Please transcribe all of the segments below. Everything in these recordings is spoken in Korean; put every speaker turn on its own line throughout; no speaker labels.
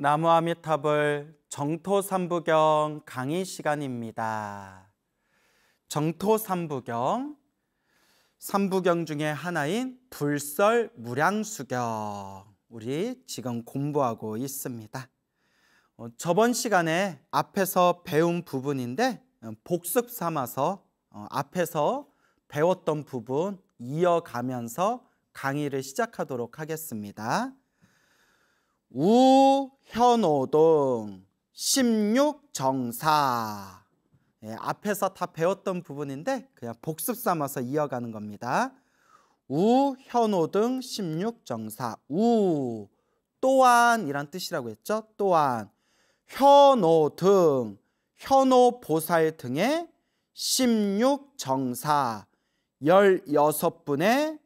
나무아미타불 정토삼부경 강의 시간입니다. 정토삼부경, 삼부경 중에 하나인 불설무량수경 우리 지금 공부하고 있습니다. 어, 저번 시간에 앞에서 배운 부분인데 어, 복습 삼아서 어, 앞에서 배웠던 부분 이어가면서 강의를 시작하도록 하겠습니다. 우현오동 16정사 예, 앞에서 다 배웠던 부분인데 그냥 복습 삼아서 이어가는 겁니다. 우현오등 16정사 우 또한이란 뜻이라고 했죠. 또한 현오등 현오보살 등의 16정사 16분의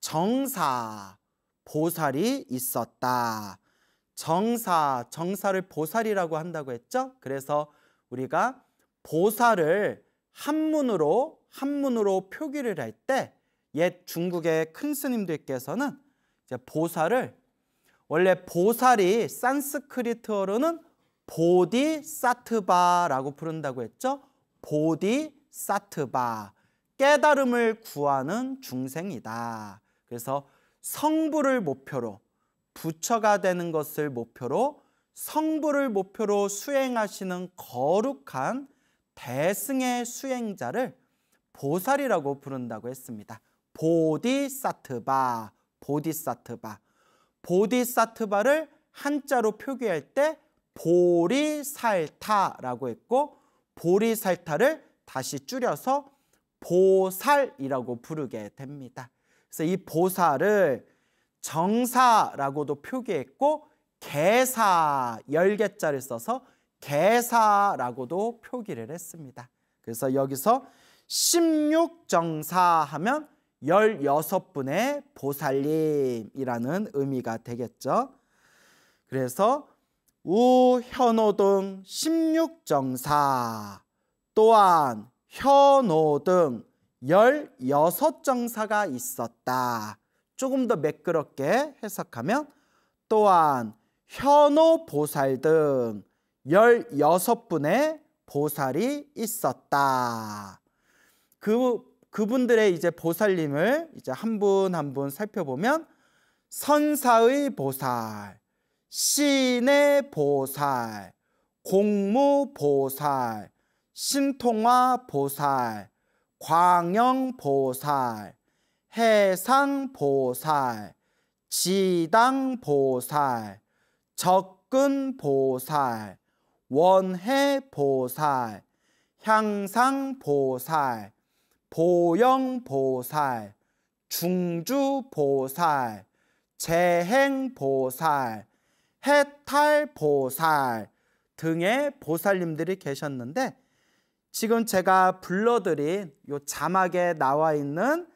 정사 보살이 있었다. 정사, 정사를 보살이라고 한다고 했죠? 그래서 우리가 보살을 한문으로 한문으로 표기를 할 때 옛 중국의 큰 스님들께서는 이제 보살을 원래 보살이 산스크리트어로는 보디사트바라고 부른다고 했죠. 보디사트바 깨달음을 구하는 중생이다. 그래서 성부를 목표로 부처가 되는 것을 목표로 성부를 목표로 수행하시는 거룩한 대승의 수행자를 보살이라고 부른다고 했습니다. 보디사트바, 보디사트바. 보디사트바를 한자로 표기할 때 보리살타라고 했고 보리살타를 다시 줄여서 보살이라고 부르게 됩니다. 그래서 이 보살을 정사라고도 표기했고 개사 열개자를 써서 개사라고도 표기를 했습니다. 그래서 여기서 16정사 하면 16분의 보살님이라는 의미가 되겠죠. 그래서 우현호등 16정사 또한 현호등 16정사가 있었다. 조금 더 매끄럽게 해석하면 또한 현호 보살 등 16분의 보살이 있었다. 그, 그분들의 이제 보살님을 이제 한 분 한분 한 분 살펴보면 선사의 보살, 신의 보살, 공무 보살, 신통화 보살, 광영 보살, 해상보살, 지당보살, 적근보살, 원해보살, 향상보살, 보영보살, 중주보살, 재행보살, 해탈보살 등의 보살님들이 계셨는데 지금 제가 불러드린 요 자막에 나와 있는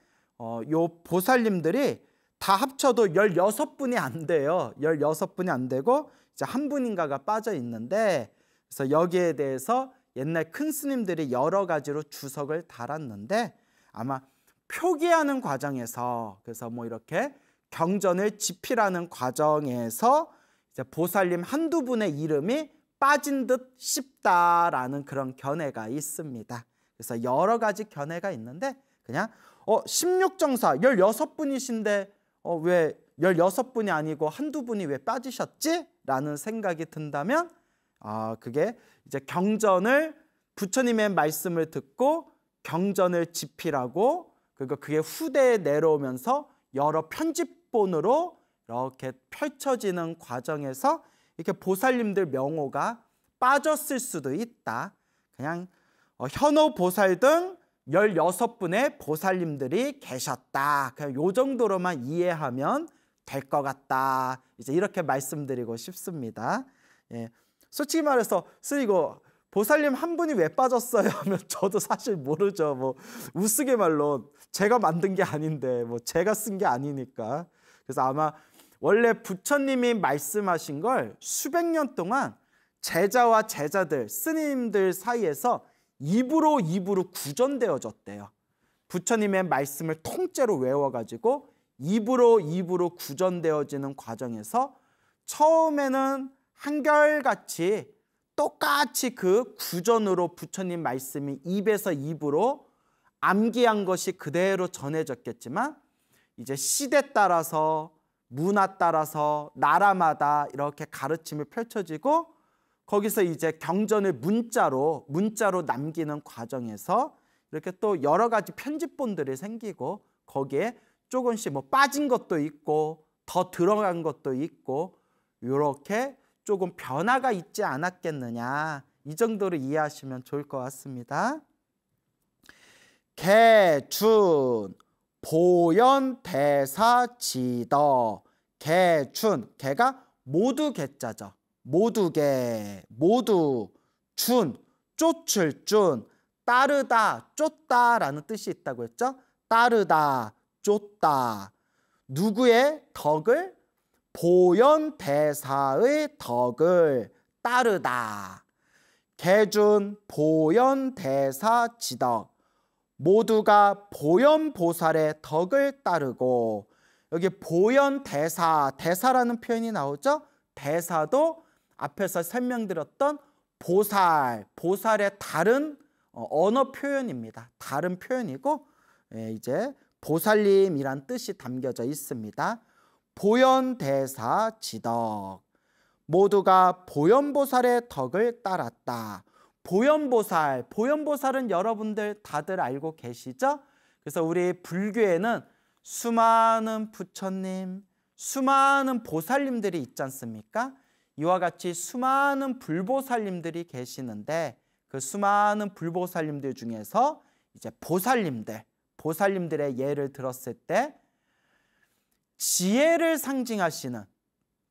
어, 요 보살님들이 다 합쳐도 16분이 안 돼요. 16분이 안 되고 이제 한 분인가가 빠져 있는데 그래서 여기에 대해서 옛날 큰 스님들이 여러 가지로 주석을 달았는데 아마 표기하는 과정에서 그래서 뭐 이렇게 경전을 집필하는 과정에서 이제 보살님 한두 분의 이름이 빠진 듯 싶다라는 그런 견해가 있습니다. 그래서 여러 가지 견해가 있는데 그냥 어, 16정사 16분이신데 어, 왜 16분이 아니고 한두 분이 왜 빠지셨지? 라는 생각이 든다면 아, 그게 이제 경전을 부처님의 말씀을 듣고 경전을 집필하고 그리고 그게 후대에 내려오면서 여러 편집본으로 이렇게 펼쳐지는 과정에서 이렇게 보살님들 명호가 빠졌을 수도 있다. 그냥 어, 현호 보살 등1 6 분의 보살님들이 계셨다. 그냥 요 정도로만 이해하면 될 것 같다. 이제 이렇게 말씀드리고 싶습니다. 예. 솔직히 말해서 쓰이고 보살님 한 분이 왜 빠졌어요 하면 저도 사실 모르죠. 뭐 우스갯말로 제가 만든 게 아닌데 뭐 제가 쓴 게 아니니까. 그래서 아마 원래 부처님이 말씀하신 걸 수백 년 동안 제자와 제자들, 스님들 사이에서 입으로 입으로 구전되어졌대요. 부처님의 말씀을 통째로 외워가지고 입으로 입으로 구전되어지는 과정에서 처음에는 한결같이 똑같이 그 구전으로 부처님 말씀이 입에서 입으로 암기한 것이 그대로 전해졌겠지만 이제 시대 따라서 문화 따라서 나라마다 이렇게 가르침이 펼쳐지고 거기서 이제 경전을 문자로 문자로 남기는 과정에서 이렇게 또 여러 가지 편집본들이 생기고 거기에 조금씩 뭐 빠진 것도 있고 더 들어간 것도 있고 이렇게 조금 변화가 있지 않았겠느냐 이 정도로 이해하시면 좋을 것 같습니다. 개춘 보연 대사 지더 개춘 개가 모두 개자죠. 모두게 모두 준 쫓을 준 따르다 쫓다라는 뜻이 있다고 했죠. 따르다 쫓다 누구의 덕을 보현 대사의 덕을 따르다 개준 보현 대사 지덕 모두가 보현 보살의 덕을 따르고 여기 보현 대사 대사라는 표현이 나오죠. 대사도 앞에서 설명드렸던 보살, 보살의 다른 어, 언어 표현입니다. 다른 표현이고 예, 이제 보살님이란 뜻이 담겨져 있습니다. 보현대사 지덕 모두가 보현보살의 덕을 따랐다. 보현보살, 보현보살은 여러분들 다들 알고 계시죠? 그래서 우리 불교에는 수많은 부처님, 수많은 보살님들이 있지 않습니까? 이와 같이 수많은 불보살님들이 계시는데 그 수많은 불보살님들 중에서 이제 보살님들, 보살님들의 예를 들었을 때 지혜를 상징하시는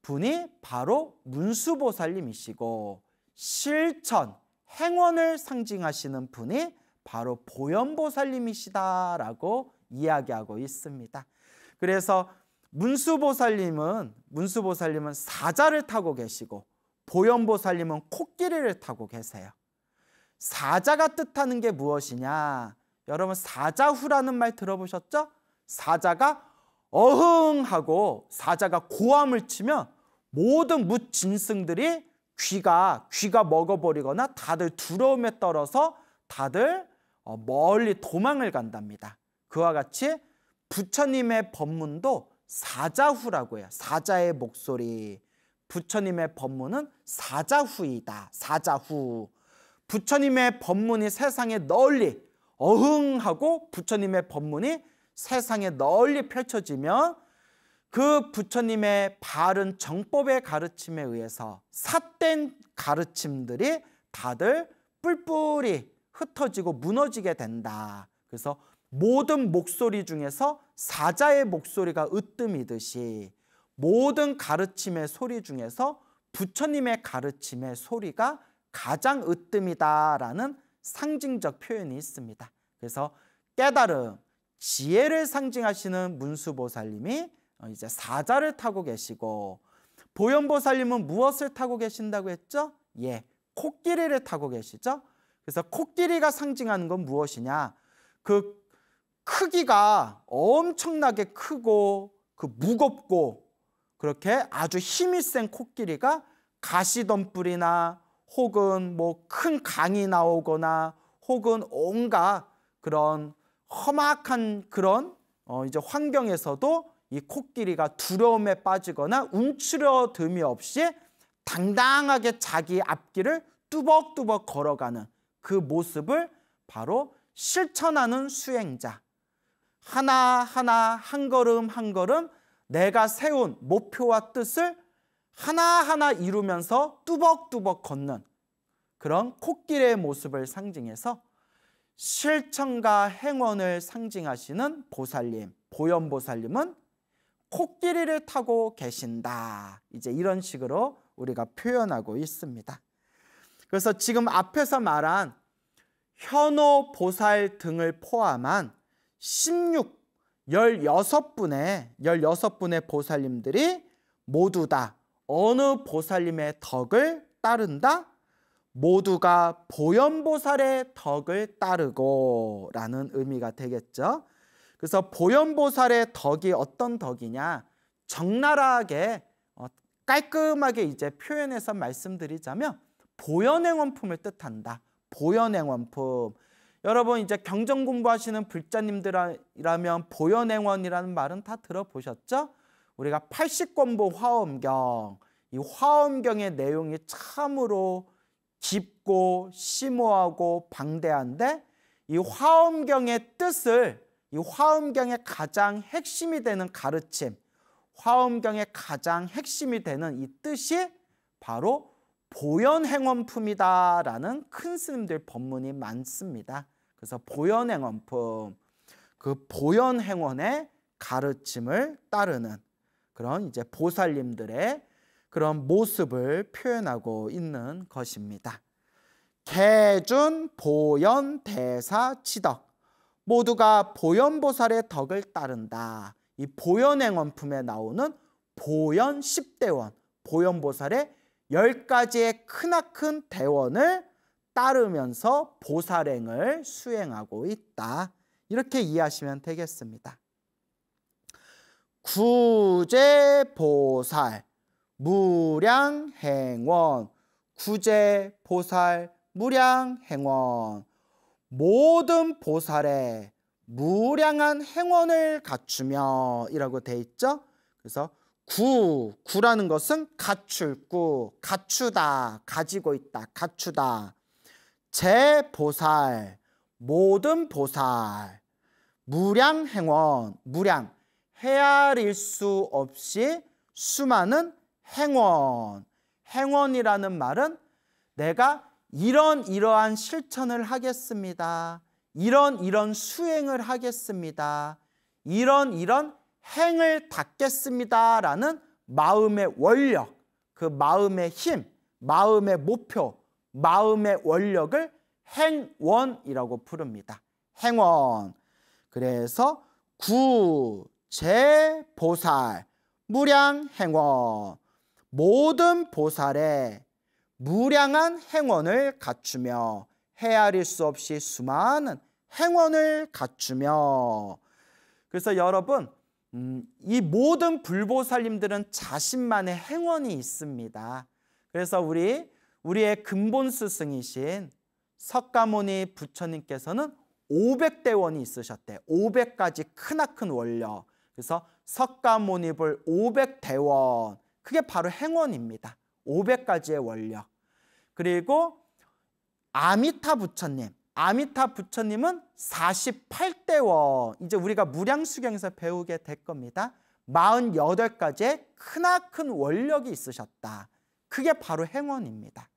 분이 바로 문수보살님이시고 실천, 행원을 상징하시는 분이 바로 보현보살님이시다라고 이야기하고 있습니다. 그래서 문수보살님은 문수보살님은 사자를 타고 계시고 보현보살님은 코끼리를 타고 계세요. 사자가 뜻하는 게 무엇이냐? 여러분 사자후라는 말 들어보셨죠? 사자가 어흥하고 사자가 고함을 치면 모든 무진승들이 귀가 귀가 먹어버리거나 다들 두려움에 떨어서 다들 어, 멀리 도망을 간답니다. 그와 같이 부처님의 법문도 사자후라고 해요. 사자의 목소리. 부처님의 법문은 사자후이다. 사자후. 부처님의 법문이 세상에 널리 어흥하고 부처님의 법문이 세상에 널리 펼쳐지면 그 부처님의 바른 정법의 가르침에 의해서 삿된 가르침들이 다들 뿔뿔이 흩어지고 무너지게 된다. 그래서 모든 목소리 중에서 사자의 목소리가 으뜸이듯이 모든 가르침의 소리 중에서 부처님의 가르침의 소리가 가장 으뜸이다라는 상징적 표현이 있습니다. 그래서 깨달음, 지혜를 상징하시는 문수보살님이 어, 이제 사자를 타고 계시고 보현보살님은 무엇을 타고 계신다고 했죠? 예, 코끼리를 타고 계시죠? 그래서 코끼리가 상징하는 건 무엇이냐? 그 크기가 엄청나게 크고 그 무겁고 그렇게 아주 힘이 센 코끼리가 가시덤불이나 혹은 뭐 큰 강이 나오거나 혹은 온갖 그런 험악한 그런 어 이제 환경에서도 이 코끼리가 두려움에 빠지거나 움츠러듦이 없이 당당하게 자기 앞길을 뚜벅뚜벅 걸어가는 그 모습을 바로 실천하는 수행자 하나하나 한 걸음 한 걸음 내가 세운 목표와 뜻을 하나하나 이루면서 뚜벅뚜벅 걷는 그런 코끼리의 모습을 상징해서 실천과 행원을 상징하시는 보살님, 보현보살님은 코끼리를 타고 계신다. 이제 이런 식으로 우리가 표현하고 있습니다. 그래서 지금 앞에서 말한 현호 보살 등을 포함한 16, 16분의 16분의 보살님들이 모두 다 어느 보살님의 덕을 따른다? 모두가 보현보살의 덕을 따르고 라는 의미가 되겠죠. 그래서 보현보살의 덕이 어떤 덕이냐 적나라하게 어, 깔끔하게 이제 표현해서 말씀드리자면 보현행원품을 뜻한다. 보현행원품. 여러분 이제 경전 공부하시는 불자님들이라면 보현행원이라는 말은 다 들어보셨죠? 우리가 80권보 화엄경 이 화엄경의 내용이 참으로 깊고 심오하고 방대한데 이 화엄경의 뜻을 이 화엄경의 가장 핵심이 되는 가르침 화엄경의 가장 핵심이 되는 이 뜻이 바로 보현 행원품이다라는 큰 스님들 법문이 많습니다. 그래서 보현 행원품 그 보현 행원의 가르침을 따르는 그런 이제 보살님들의 그런 모습을 표현하고 있는 것입니다. 개준 보현 대사 치덕 모두가 보현보살의 덕을 따른다. 이 보현행원품에 나오는 보현 10대원, 보현보살의 열가지의 크나큰 대원을 따르면서 보살행을 수행하고 있다. 이렇게 이해하시면 되겠습니다. 구제보살, 무량행원, 구제보살, 무량행원 모든 보살의 무량한 행원을 갖추며 이라고 돼 있죠. 그래서 구, 구라는 것은 갖출구, 갖추다, 가지고 있다, 갖추다. 재보살, 모든 보살, 무량행원, 무량, 헤아릴 수 없이 수많은 행원. 행원이라는 말은 내가 이런 이러한 실천을 하겠습니다. 이런 이런 수행을 하겠습니다. 이런 이런 행을 닫겠습니다라는 마음의 원력, 그 마음의 힘, 마음의 목표, 마음의 원력을 행원이라고 부릅니다. 행원. 그래서 구제보살, 무량행원. 모든 보살의 무량한 행원을 갖추며 헤아릴 수 없이 수많은 행원을 갖추며 그래서 여러분 음, 이 모든 불보살님들은 자신만의 행원이 있습니다. 그래서 우리 우리의 근본 스승이신 석가모니 부처님께서는 500대 원이 있으셨대. 500가지 크나큰 원력. 그래서 석가모니불 500대 원. 그게 바로 행원입니다. 500가지의 원력. 그리고 아미타 부처님 아미타 부처님은 48대원 이제 우리가 무량수경에서 배우게 될 겁니다. 48가지의 크나큰 원력이 있으셨다. 그게 바로 행원입니다.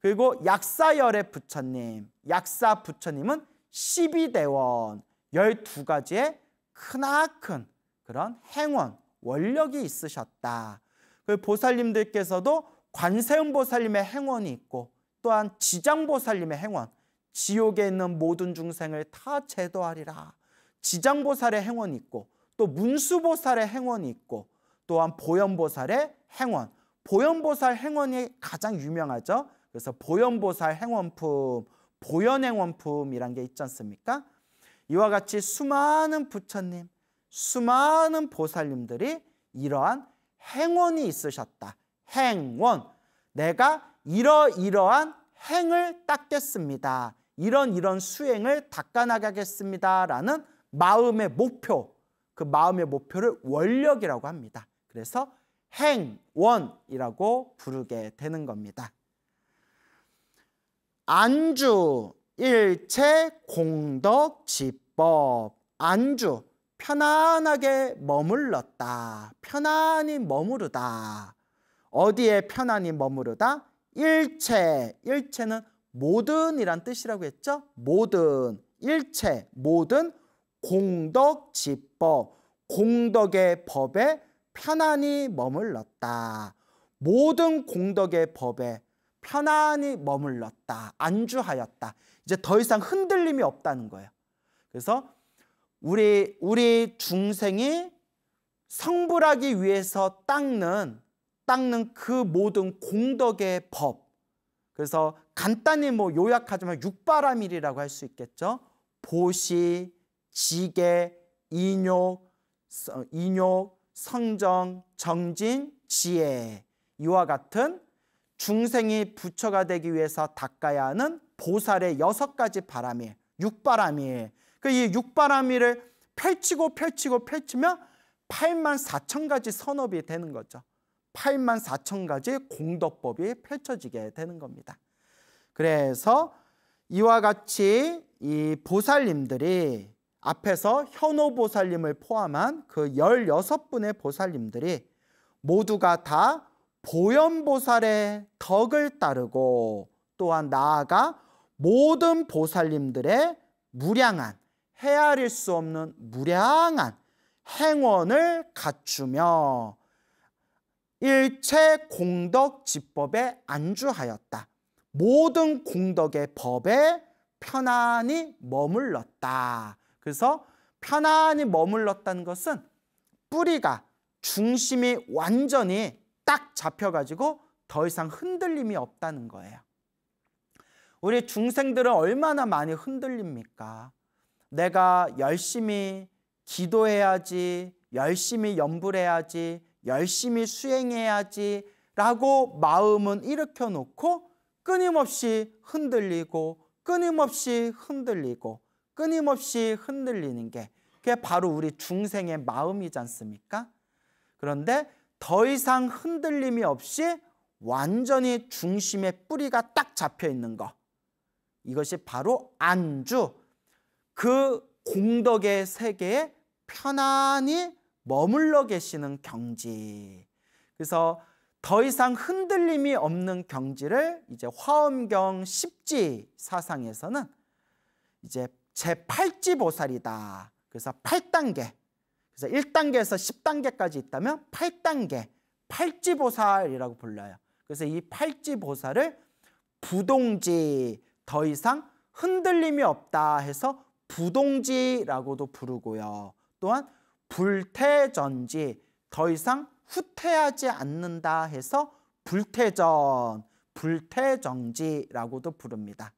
그리고 약사열의 부처님, 약사 부처님은 12대원 12가지의 크나큰 그런 행원, 원력이 있으셨다. 그 보살님들께서도 관세음보살님의 행원이 있고 또한 지장보살님의 행원 지옥에 있는 모든 중생을 다 제도하리라. 지장보살의 행원 있고 또 문수보살의 행원 있고 또한 보현보살의 행원. 보현보살 행원이 가장 유명하죠. 그래서 보현보살 행원품, 보현행원품이란 게 있지 않습니까? 이와 같이 수많은 부처님, 수많은 보살님들이 이러한 행원이 있으셨다. 행원. 내가 이러이러한 행을 닦겠습니다. 이런 이런 수행을 닦아나가겠습니다라는 마음의 목표, 그 마음의 목표를 원력이라고 합니다. 그래서 행원이라고 부르게 되는 겁니다. 안주 일체 공덕 지법 안주 편안하게 머물렀다. 편안히 머무르다. 어디에 편안히 머무르다? 일체. 일체는 모든이란 뜻이라고 했죠? 모든, 일체, 모든 공덕 지법, 공덕의 법에 편안히 머물렀다. 모든 공덕의 법에 편안히 머물렀다. 안주하였다. 이제 더 이상 흔들림이 없다는 거예요. 그래서 우리 우리 중생이 성불하기 위해서 닦는 닦는 그 모든 공덕의 법. 그래서 간단히 뭐 요약하자면 육바라밀이라고 할 수 있겠죠. 보시, 지계, 인욕, 인욕, 성정, 정진, 지혜 이와 같은 중생이 부처가 되기 위해서 닦아야 하는 보살의 여섯 가지 바람이 육바람이 그이 육바람이를 펼치고 펼치고 펼치면 8만 4천 가지 선업이 되는 거죠. 8만 4천 가지 공덕법이 펼쳐지게 되는 겁니다. 그래서 이와 같이 이 보살님들이 앞에서 현호 보살님을 포함한 그 16분의 보살님들이 모두가 다 보현보살의 덕을 따르고 또한 나아가 모든 보살님들의 무량한 헤아릴 수 없는 무량한 행원을 갖추며 일체 공덕 지법에 안주하였다. 모든 공덕의 법에 편안히 머물렀다. 그래서 편안히 머물렀다는 것은 뿌리가 중심이 완전히 딱 잡혀가지고 더 이상 흔들림이 없다는 거예요. 우리 중생들은 얼마나 많이 흔들립니까? 내가 열심히 기도해야지, 열심히 염불해야지, 열심히 수행해야지 라고 마음은 일으켜 놓고 끊임없이 흔들리고 끊임없이 흔들리고 끊임없이 흔들리는 게 그게 바로 우리 중생의 마음이지 않습니까? 그런데 더 이상 흔들림이 없이 완전히 중심의 뿌리가 딱 잡혀 있는 것. 이것이 바로 안주, 그 공덕의 세계에 편안히 머물러 계시는 경지. 그래서 더 이상 흔들림이 없는 경지를 이제 화엄경 1 0지 사상에서는 이제 제8지 보살이다. 그래서 8단계. 그래서 1단계에서 10단계까지 있다면 8단계. 8지 보살이라고 불러요. 그래서 이 8지 보살을 부동지 더 이상 흔들림이 없다 해서 부동지라고도 부르고요. 또한 불태전지 더 이상 후퇴하지 않는다 해서 불태전, 불태정지라고도 부릅니다.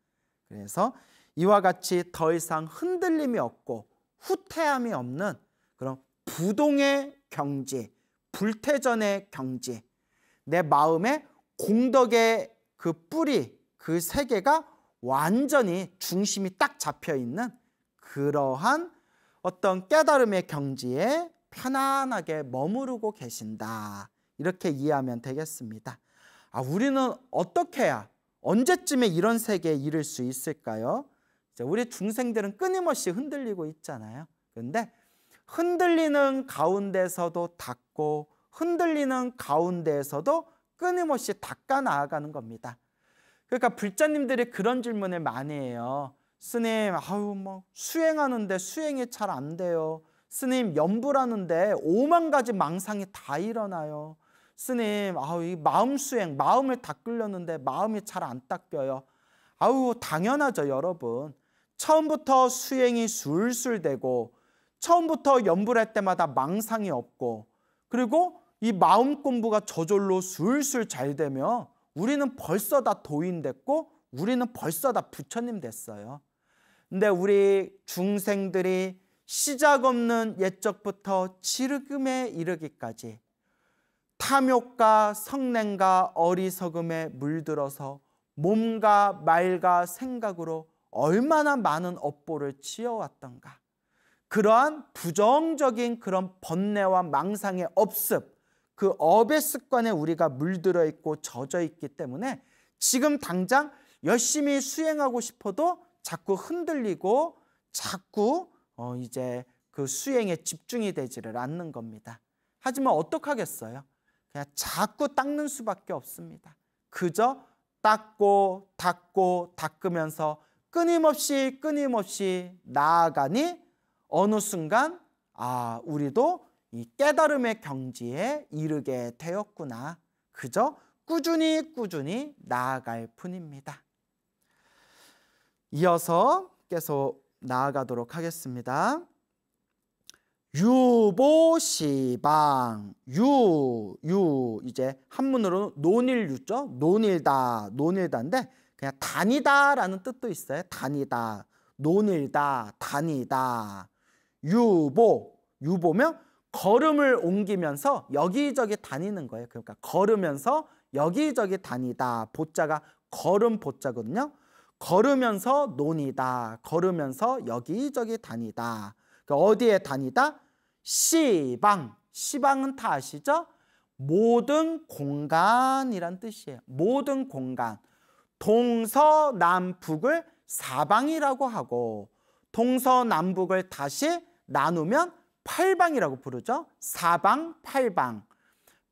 그래서 이와 같이 더 이상 흔들림이 없고 후퇴함이 없는 그런 부동의 경지, 불태전의 경지, 내 마음의 공덕의 그 뿌리, 그 세계가 완전히 중심이 딱 잡혀 있는 그러한 어떤 깨달음의 경지에 편안하게 머무르고 계신다. 이렇게 이해하면 되겠습니다. 아, 우리는 어떻게 해야 언제쯤에 이런 세계에 이를 수 있을까요? 우리 중생들은 끊임없이 흔들리고 있잖아요. 그런데 흔들리는 가운데서도 닦고 흔들리는 가운데에서도 끊임없이 닦아 나아가는 겁니다. 그러니까 불자님들이 그런 질문을 많이 해요. 스님, 아우 뭐 수행하는데 수행이 잘 안 돼요. 스님 염불하는데 5만 가지 망상이 다 일어나요. 스님 아우 이 마음 수행 마음을 닦으려는데 마음이 잘 안 닦여요. 아우 당연하죠 여러분. 처음부터 수행이 술술 되고 처음부터 염불할 때마다 망상이 없고 그리고 이 마음 공부가 저절로 술술 잘 되며 우리는 벌써 다 도인 됐고 우리는 벌써 다 부처님 됐어요. 근데 우리 중생들이 시작 없는 옛적부터 지금에 이르기까지 탐욕과 성냄과 어리석음에 물들어서 몸과 말과 생각으로 얼마나 많은 업보를 지어왔던가. 그러한 부정적인 그런 번뇌와 망상의 업습, 그 업의 습관에 우리가 물들어 있고 젖어 있기 때문에 지금 당장 열심히 수행하고 싶어도 자꾸 흔들리고 자꾸 어, 이제 그 수행에 집중이 되지를 않는 겁니다. 하지만 어떡하겠어요? 그냥 자꾸 닦는 수밖에 없습니다. 그저 닦고 닦고 닦으면서 끊임없이 끊임없이 나아가니 어느 순간 아 우리도 이 깨달음의 경지에 이르게 되었구나. 그저 꾸준히 꾸준히 나아갈 뿐입니다. 이어서 계속 나아가도록 하겠습니다. 유보시방 유 유 이제 한문으로 논일유죠. 논일다 논일다인데 그냥 다니다라는 뜻도 있어요. 다니다 논일다 다니다 유보 유보면 걸음을 옮기면서 여기저기 다니는 거예요. 그러니까 걸으면서 여기저기 다니다 보자가 걸음 보자거든요. 걸으면서 논이다. 걸으면서 여기저기 다니다. 그러니까 어디에 다니다? 시방. 시방은 다 아시죠? 모든 공간이란 뜻이에요. 모든 공간. 동서남북을 사방이라고 하고 동서남북을 다시 나누면 팔방이라고 부르죠. 사방, 팔방.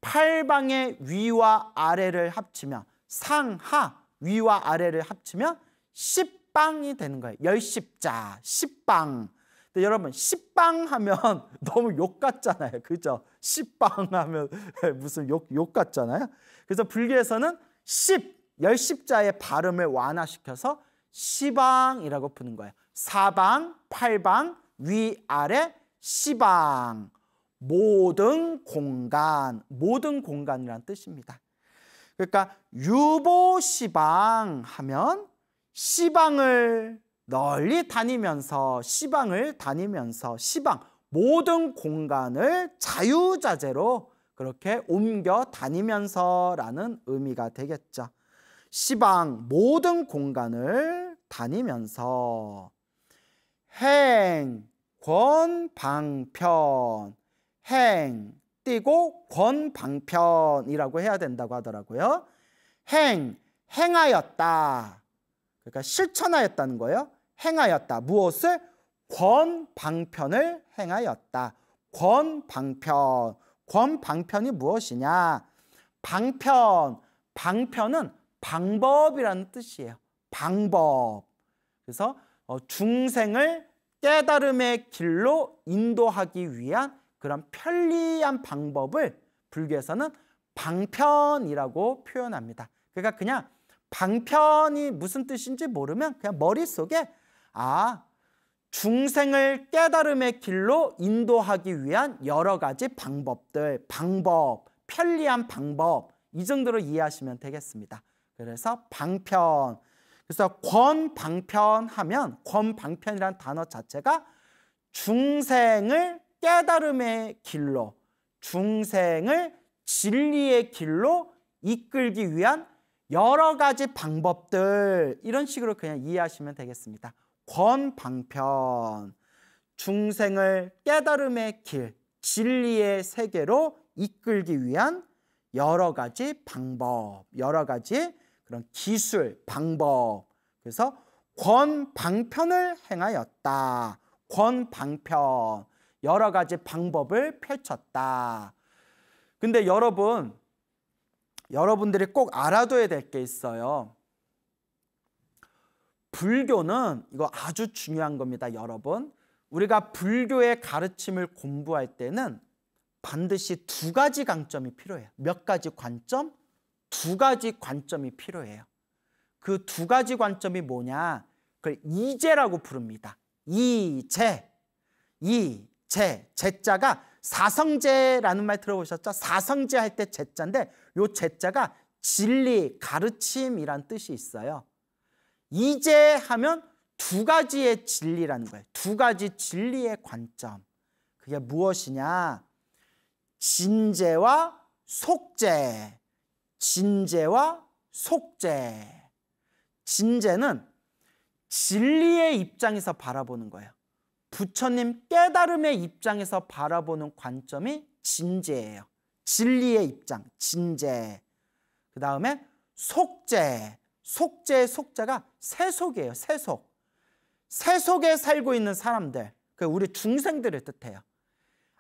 팔방의 위와 아래를 합치면 상하, 위와 아래를 합치면 십방이 되는 거예요. 열십자, 십방. 근데 여러분 십방 하면 너무 욕 같잖아요. 그죠? 십방 하면 무슨 욕, 욕 같잖아요. 그래서 불교에서는 십, 열십자의 발음을 완화시켜서 시방이라고 부는 거예요. 사방, 팔방, 위아래, 시방. 모든 공간, 모든 공간이란 뜻입니다. 그러니까 유보시방 하면 시방을 널리 다니면서 시방을 다니면서 시방 모든 공간을 자유자재로 그렇게 옮겨 다니면서라는 의미가 되겠죠. 시방 모든 공간을 다니면서 행, 권, 방편 행, 띄고 권, 방편이라고 해야 된다고 하더라고요. 행, 행하였다. 그러니까 실천하였다는 거예요. 행하였다. 무엇을? 권방편을 행하였다. 권방편. 권방편이 무엇이냐? 방편. 방편은 방법이라는 뜻이에요. 방법. 그래서 어, 중생을 깨달음의 길로 인도하기 위한 그런 편리한 방법을 불교에서는 방편이라고 표현합니다. 그러니까 그냥 방편이 무슨 뜻인지 모르면 그냥 머릿속에 아 중생을 깨달음의 길로 인도하기 위한 여러 가지 방법들, 방법, 편리한 방법 이 정도로 이해하시면 되겠습니다. 그래서 방편, 그래서 권방편 하면 권방편이란 단어 자체가 중생을 깨달음의 길로, 중생을 진리의 길로 이끌기 위한 여러 가지 방법들 이런 식으로 그냥 이해하시면 되겠습니다. 권방편 중생을 깨달음의 길, 진리의 세계로 이끌기 위한 여러 가지 방법, 여러 가지 그런 기술, 방법. 그래서 권방편을 행하였다. 권방편 여러 가지 방법을 펼쳤다. 근데 여러분 여러분들이 꼭 알아둬야 될 게 있어요. 불교는 이거 아주 중요한 겁니다, 여러분. 우리가 불교의 가르침을 공부할 때는 반드시 두 가지 강점이 필요해요. 몇 가지 관점? 두 가지 관점이 필요해요. 그 두 가지 관점이 뭐냐? 그걸 이제라고 부릅니다. 이제. 이제. 제자가 사성제라는 말 들어보셨죠? 사성제 할 때 제자인데 요 제자가 진리, 가르침이란 뜻이 있어요. 이제 하면 두 가지의 진리라는 거예요. 두 가지 진리의 관점. 그게 무엇이냐? 진제와 속제. 진제와 속제. 진제는 진리의 입장에서 바라보는 거예요. 부처님 깨달음의 입장에서 바라보는 관점이 진제예요. 진리의 입장, 진제. 그 다음에 속제. 속제의 속자가 세속이에요, 세속. 세속에 살고 있는 사람들, 그 우리 중생들을 뜻해요.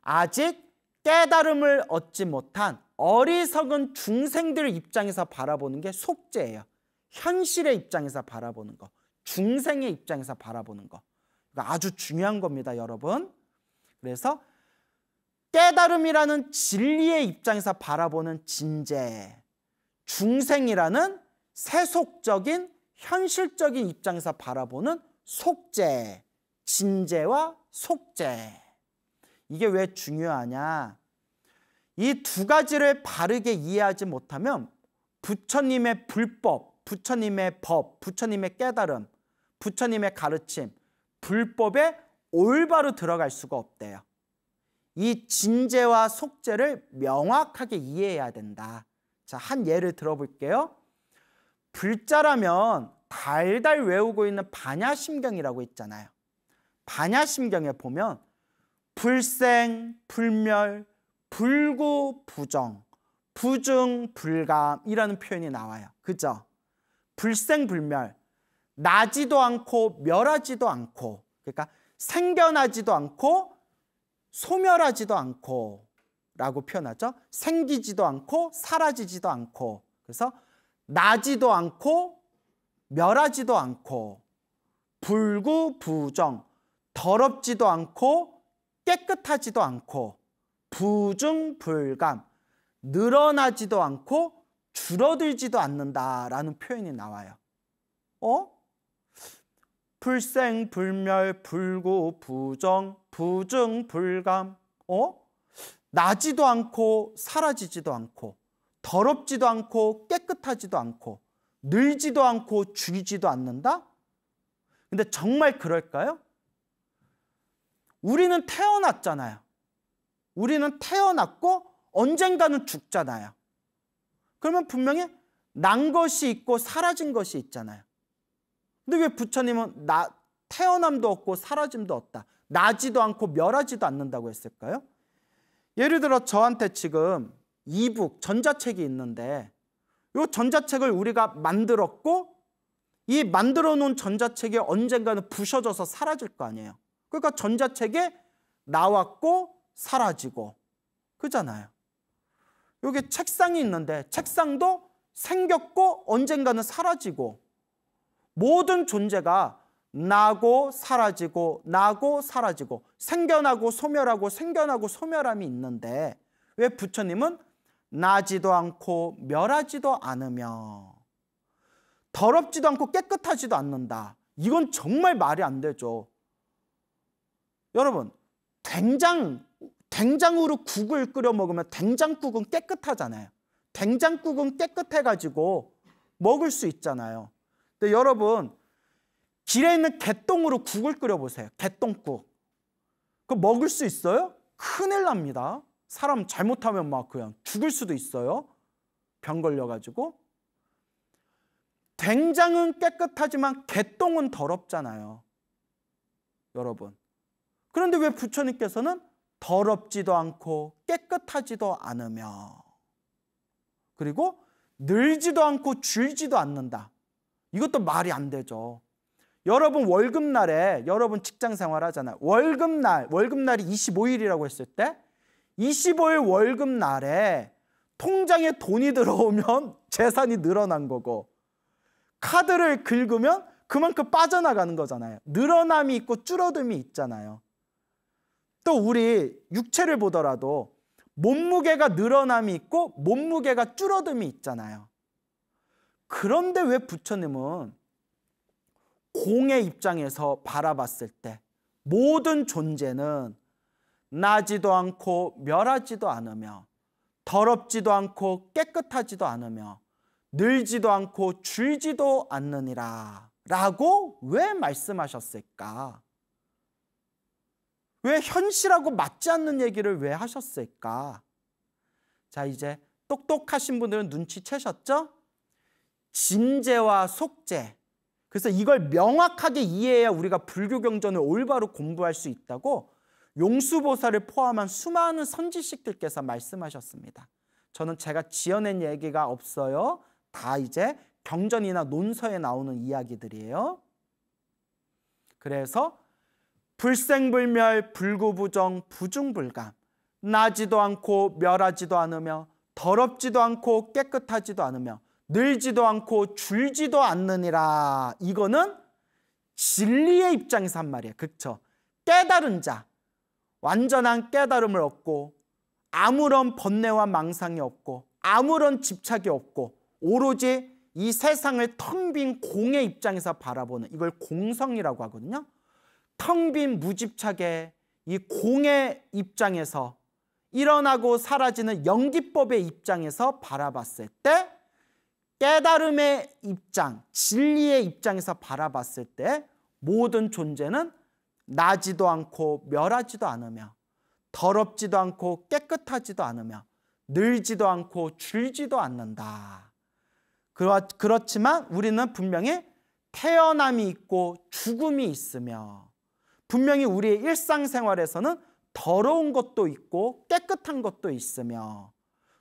아직 깨달음을 얻지 못한 어리석은 중생들 입장에서 바라보는 게 속죄예요. 현실의 입장에서 바라보는 거, 중생의 입장에서 바라보는 거. 그러니까 아주 중요한 겁니다, 여러분. 그래서 깨달음이라는 진리의 입장에서 바라보는 진재, 중생이라는 세속적인 현실적인 입장에서 바라보는 속재, 진재와 속재. 이게 왜 중요하냐? 이 두 가지를 바르게 이해하지 못하면 부처님의 불법, 부처님의 법, 부처님의 깨달음, 부처님의 가르침, 불법에 올바로 들어갈 수가 없대요. 이 진죄와 속죄를 명확하게 이해해야 된다. 자, 한 예를 들어볼게요. 불자라면 달달 외우고 있는 반야심경이라고 있잖아요. 반야심경에 보면 불생, 불멸, 불구, 부정, 부중, 불감이라는 표현이 나와요. 그죠? 불생, 불멸. 나지도 않고 멸하지도 않고 그러니까 생겨나지도 않고 소멸하지도 않고 라고 표현하죠. 생기지도 않고 사라지지도 않고 그래서 나지도 않고 멸하지도 않고 불구부정 더럽지도 않고 깨끗하지도 않고 부중불감 늘어나지도 않고 줄어들지도 않는다라는 표현이 나와요. 어? 불생, 불멸, 불구 부정, 부증, 불감 어? 나지도 않고 사라지지도 않고 더럽지도 않고 깨끗하지도 않고 늘지도 않고 죽이지도 않는다? 근데 정말 그럴까요? 우리는 태어났잖아요. 우리는 태어났고 언젠가는 죽잖아요. 그러면 분명히 난 것이 있고 사라진 것이 있잖아요. 근데 왜 부처님은 나 태어남도 없고 사라짐도 없다. 나지도 않고 멸하지도 않는다고 했을까요? 예를 들어 저한테 지금 이북 전자책이 있는데 이 전자책을 우리가 만들었고 이 만들어 놓은 전자책이 언젠가는 부셔져서 사라질 거 아니에요. 그러니까 전자책에 나왔고 사라지고 그잖아요. 여기 책상이 있는데 책상도 생겼고 언젠가는 사라지고 모든 존재가 나고 사라지고 나고 사라지고 생겨나고 소멸하고 생겨나고 소멸함이 있는데 왜 부처님은 나지도 않고 멸하지도 않으며 더럽지도 않고 깨끗하지도 않는다. 이건 정말 말이 안 되죠. 여러분 된장 된장으로 국을 끓여 먹으면 된장국은 깨끗하잖아요. 된장국은 깨끗해가지고 먹을 수 있잖아요. 근데 네, 여러분 길에 있는 개똥으로 국을 끓여보세요. 개똥국. 그거 먹을 수 있어요? 큰일 납니다. 사람 잘못하면 막 그냥 죽을 수도 있어요. 병 걸려가지고. 된장은 깨끗하지만 개똥은 더럽잖아요. 여러분. 그런데 왜 부처님께서는 더럽지도 않고 깨끗하지도 않으며 그리고 늘지도 않고 줄지도 않는다. 이것도 말이 안 되죠. 여러분 월급날에 여러분 직장 생활 하잖아요. 월급날, 월급날이 25일이라고 했을 때 25일 월급날에 통장에 돈이 들어오면 재산이 늘어난 거고 카드를 긁으면 그만큼 빠져나가는 거잖아요. 늘어남이 있고 줄어듦이 있잖아요. 또 우리 육체를 보더라도 몸무게가 늘어남이 있고 몸무게가 줄어듦이 있잖아요. 그런데 왜 부처님은 공의 입장에서 바라봤을 때 모든 존재는 나지도 않고 멸하지도 않으며 더럽지도 않고 깨끗하지도 않으며 늘지도 않고 줄지도 않느니라 라고 왜 말씀하셨을까? 왜 현실하고 맞지 않는 얘기를 왜 하셨을까? 자 이제 똑똑하신 분들은 눈치채셨죠? 진제와 속제. 그래서 이걸 명확하게 이해해야 우리가 불교 경전을 올바로 공부할 수 있다고 용수보살을 포함한 수많은 선지식들께서 말씀하셨습니다. 저는 제가 지어낸 얘기가 없어요. 다 이제 경전이나 논서에 나오는 이야기들이에요. 그래서 불생불멸, 불구부정, 부중불감, 나지도 않고 멸하지도 않으며 더럽지도 않고 깨끗하지도 않으며 늘지도 않고 줄지도 않느니라. 이거는 진리의 입장에서 한 말이에요. 그쵸? 깨달은 자, 완전한 깨달음을 얻고 아무런 번뇌와 망상이 없고 아무런 집착이 없고 오로지 이 세상을 텅 빈 공의 입장에서 바라보는 이걸 공성이라고 하거든요. 텅 빈 무집착의 이 공의 입장에서 일어나고 사라지는 연기법의 입장에서 바라봤을 때 깨달음의 입장, 진리의 입장에서 바라봤을 때 모든 존재는 나지도 않고 멸하지도 않으며 더럽지도 않고 깨끗하지도 않으며 늘지도 않고 줄지도 않는다. 그렇지만 우리는 분명히 태어남이 있고 죽음이 있으며 분명히 우리의 일상생활에서는 더러운 것도 있고 깨끗한 것도 있으며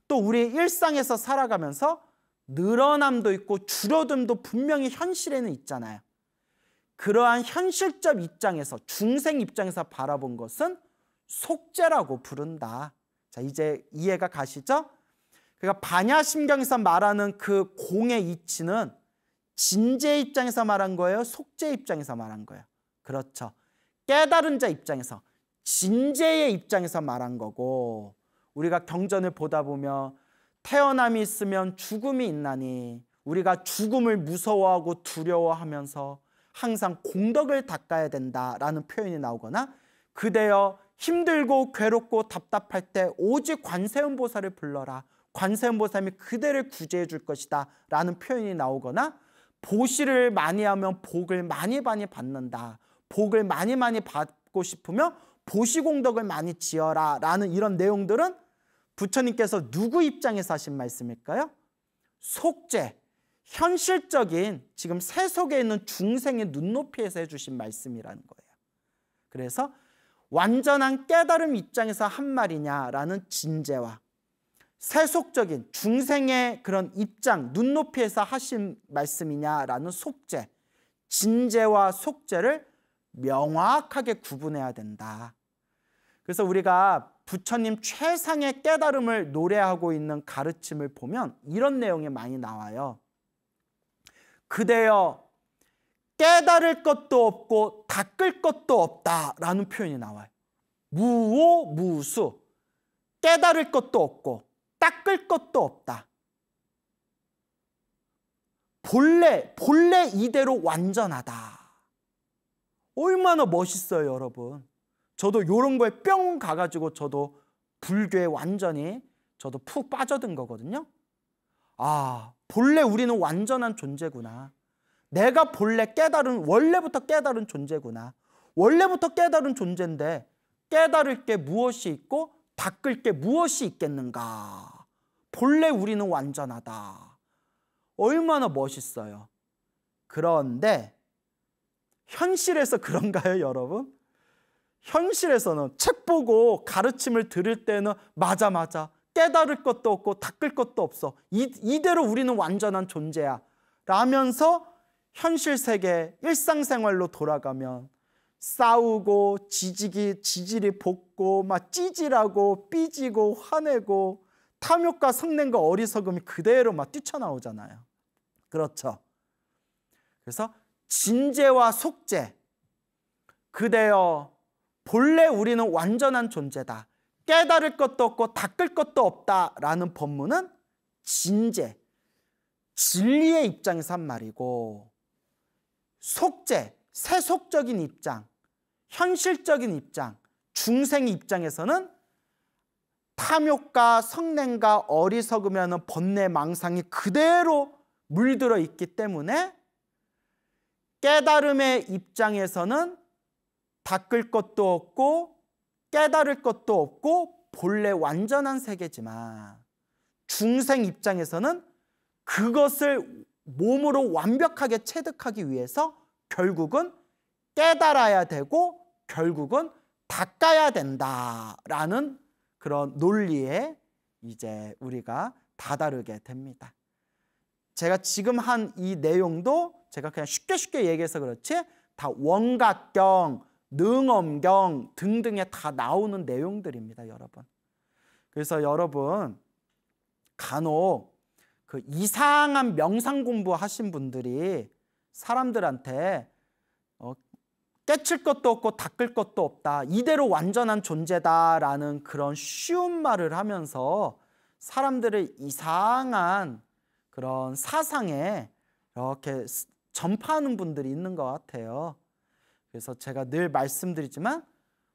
또 우리의 일상에서 살아가면서 늘어남도 있고 줄어듦도 분명히 현실에는 있잖아요. 그러한 현실적 입장에서 중생 입장에서 바라본 것은 속죄라고 부른다. 자 이제 이해가 가시죠? 그러니까 반야심경에서 말하는 그 공의 이치는 진재 입장에서 말한 거예요? 속죄 입장에서 말한 거예요? 그렇죠. 깨달은 자 입장에서 진재의 입장에서 말한 거고 우리가 경전을 보다 보면 태어남이 있으면 죽음이 있나니 우리가 죽음을 무서워하고 두려워하면서 항상 공덕을 닦아야 된다라는 표현이 나오거나 그대여 힘들고 괴롭고 답답할 때 오직 관세음보살을 불러라 관세음보살이 그대를 구제해 줄 것이다 라는 표현이 나오거나 보시를 많이 하면 복을 많이 많이 받는다 복을 많이 많이 받고 싶으면 보시공덕을 많이 지어라 라는 이런 내용들은 부처님께서 누구 입장에서 하신 말씀일까요? 속죄, 현실적인 지금 세 속에 있는 중생의 눈높이에서 해주신 말씀이라는 거예요. 그래서 완전한 깨달음 입장에서 한 말이냐라는 진제와 세속적인 중생의 그런 입장, 눈높이에서 하신 말씀이냐라는 속죄, 진제와 속죄를 명확하게 구분해야 된다. 그래서 우리가 부처님 최상의 깨달음을 노래하고 있는 가르침을 보면 이런 내용이 많이 나와요. 그대여 깨달을 것도 없고 닦을 것도 없다라는 표현이 나와요. 무오 무수 깨달을 것도 없고 닦을 것도 없다. 본래 본래 이대로 완전하다. 얼마나 멋있어요, 여러분. 저도 요런 거에 뿅 가가지고 저도 불교에 완전히 저도 푹 빠져든 거거든요. 아, 본래 우리는 완전한 존재구나. 내가 본래 깨달은, 원래부터 깨달은 존재구나. 원래부터 깨달은 존재인데 깨달을 게 무엇이 있고 닦을 게 무엇이 있겠는가. 본래 우리는 완전하다. 얼마나 멋있어요. 그런데 현실에서 그런가요, 여러분? 현실에서는 책 보고 가르침을 들을 때는 맞아 맞아 깨달을 것도 없고 닦을 것도 없어 이, 이대로 우리는 완전한 존재야 라면서 현실 세계 일상생활로 돌아가면 싸우고 지지기 지질이 볶고 막 찌질하고 삐지고 화내고 탐욕과 성냄과 어리석음이 그대로 막 뛰쳐나오잖아요 그렇죠 그래서 진재와 속재 그대여 본래 우리는 완전한 존재다. 깨달을 것도 없고 닦을 것도 없다라는 법문은 진제, 진리의 입장에서 한 말이고 속제, 세속적인 입장, 현실적인 입장, 중생 입장에서는 탐욕과 성냄과 어리석으면 번뇌 망상이 그대로 물들어 있기 때문에 깨달음의 입장에서는 닦을 것도 없고 깨달을 것도 없고 본래 완전한 세계지만 중생 입장에서는 그것을 몸으로 완벽하게 체득하기 위해서 결국은 깨달아야 되고 결국은 닦아야 된다라는 그런 논리에 이제 우리가 다다르게 됩니다. 제가 지금 한 이 내용도 제가 그냥 쉽게 쉽게 얘기해서 그렇지 다 원각경, 능엄경 등등에 다 나오는 내용들입니다, 여러분. 그래서 여러분 간혹 그 이상한 명상 공부하신 분들이 사람들한테 어, 깨칠 것도 없고 닦을 것도 없다. 이대로 완전한 존재다라는 그런 쉬운 말을 하면서 사람들을 이상한 그런 사상에 이렇게 전파하는 분들이 있는 것 같아요. 그래서 제가 늘 말씀드리지만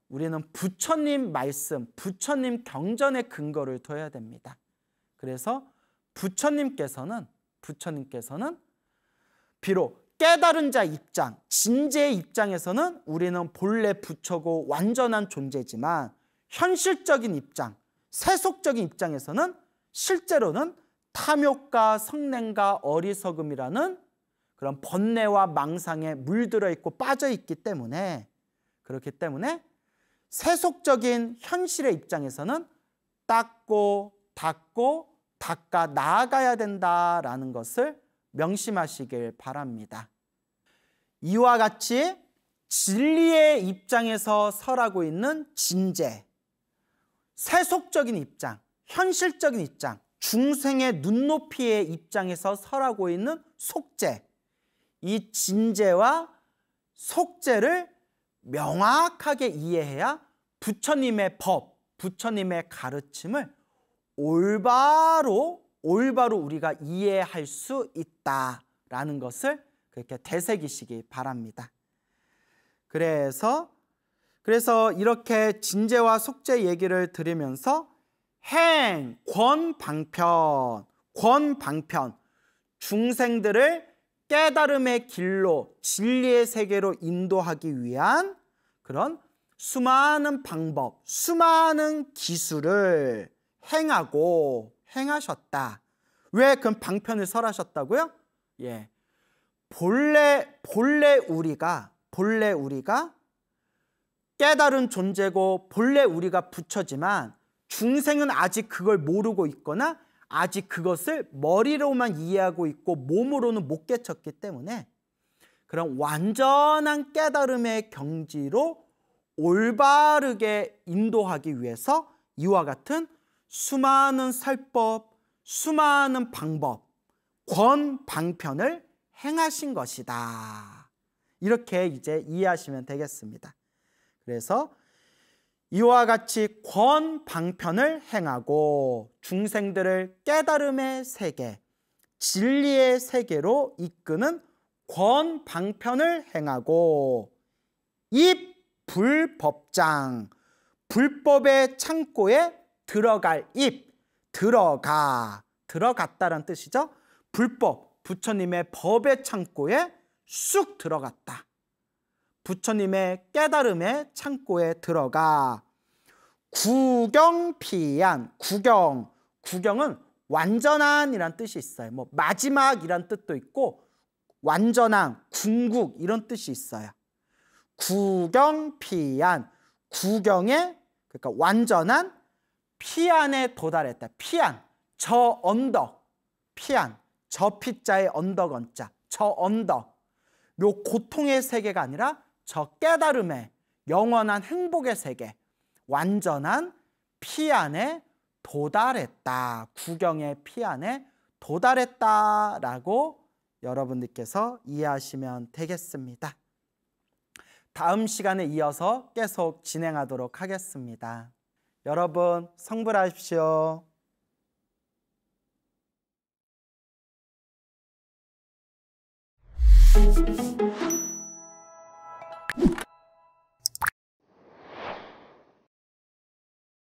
우리는 부처님 말씀, 부처님 경전의 근거를 둬야 됩니다. 그래서 부처님께서는 부처님께서는 비록 깨달은 자 입장, 진제의 입장에서는 우리는 본래 부처고 완전한 존재지만 현실적인 입장, 세속적인 입장에서는 실제로는 탐욕과 성냉과 어리석음이라는 그런 번뇌와 망상에 물들어 있고 빠져 있기 때문에 그렇기 때문에 세속적인 현실의 입장에서는 닦고 닦고 닦아 나아가야 된다라는 것을 명심하시길 바랍니다. 이와 같이 진리의 입장에서 설하고 있는 진제, 세속적인 입장, 현실적인 입장, 중생의 눈높이의 입장에서 설하고 있는 속죄, 이 진제와 속제를 명확하게 이해해야 부처님의 법, 부처님의 가르침을 올바로 올바로 우리가 이해할 수 있다라는 것을 그렇게 되새기시기 바랍니다. 그래서 그래서 이렇게 진제와 속제 얘기를 들으면서 행, 권, 방편, 권, 방편 중생들을 깨달음의 길로 진리의 세계로 인도하기 위한 그런 수많은 방법, 수많은 기술을 행하고 행하셨다. 왜 그럼 방편을 설하셨다고요? 예. 본래 본래 우리가 본래 우리가 깨달은 존재고 본래 우리가 부처지만 중생은 아직 그걸 모르고 있거나 아직 그것을 머리로만 이해하고 있고 몸으로는 못 깨쳤기 때문에 그런 완전한 깨달음의 경지로 올바르게 인도하기 위해서 이와 같은 수많은 설법, 수많은 방법, 권, 방편을 행하신 것이다. 이렇게 이제 이해하시면 되겠습니다. 그래서 이와 같이 권 방편을 행하고 중생들을 깨달음의 세계, 진리의 세계로 이끄는 권 방편을 행하고 입 불법장 불법의 창고에 들어갈 입 들어가 들어갔다는 뜻이죠. 불법 부처님의 법의 창고에 쑥 들어갔다. 부처님의 깨달음의 창고에 들어가 구경피한 구경 구경은 완전한이란 뜻이 있어요. 뭐 마지막이란 뜻도 있고 완전한 궁극 이런 뜻이 있어요. 구경피한 구경의 그러니까 완전한 피안에 도달했다. 피안 저 언덕 피안 저 피자의 언덕 언자 저 언덕 요 고통의 세계가 아니라 저 깨달음의 영원한 행복의 세계, 완전한 피안에 도달했다. 구경의 피안에 도달했다라고 여러분들께서 이해하시면 되겠습니다. 다음 시간에 이어서 계속 진행하도록 하겠습니다. 여러분 성불하십시오.